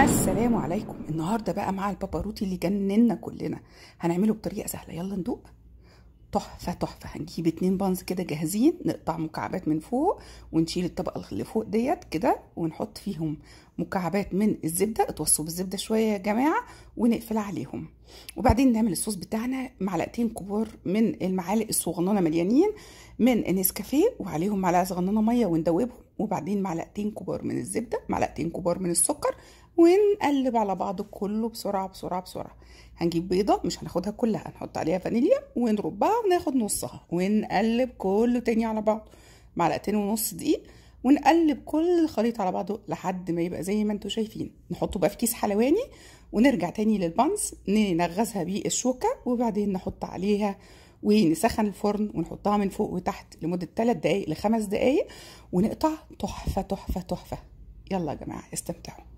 السلام عليكم النهارده بقى مع الباباروتي اللي جننا كلنا هنعمله بطريقه سهله يلا ندوق تحفه تحفه هنجيب اتنين بانز كده جاهزين نقطع مكعبات من فوق ونشيل الطبقه اللي فوق ديت كده ونحط فيهم مكعبات من الزبده اتوصوا بالزبده شويه يا جماعه ونقفل عليهم وبعدين نعمل الصوص بتاعنا معلقتين كبار من المعالق الصغننه مليانين من النسكافيه وعليهم معلقه صغننه ميه وندوبهم وبعدين معلقتين كبار من الزبده معلقتين كبار من السكر ونقلب على بعض كله بسرعة بسرعة بسرعة هنجيب بيضة مش هناخدها كلها هنحط عليها فانيليا ونربها وناخد نصها ونقلب كله تاني على بعض معلقتين ونص دقيق ونقلب كل الخليط على بعضه لحد ما يبقى زي ما انتوا شايفين نحطه بقى في كيس حلواني ونرجع تاني للبانس ننغزها بالشوكة وبعدين نحط عليها ونسخن الفرن ونحطها من فوق وتحت لمدة 3 دقايق لخمس دقايق ونقطع تحفة تحفة تحفة يلا يا جماعة استمتعوا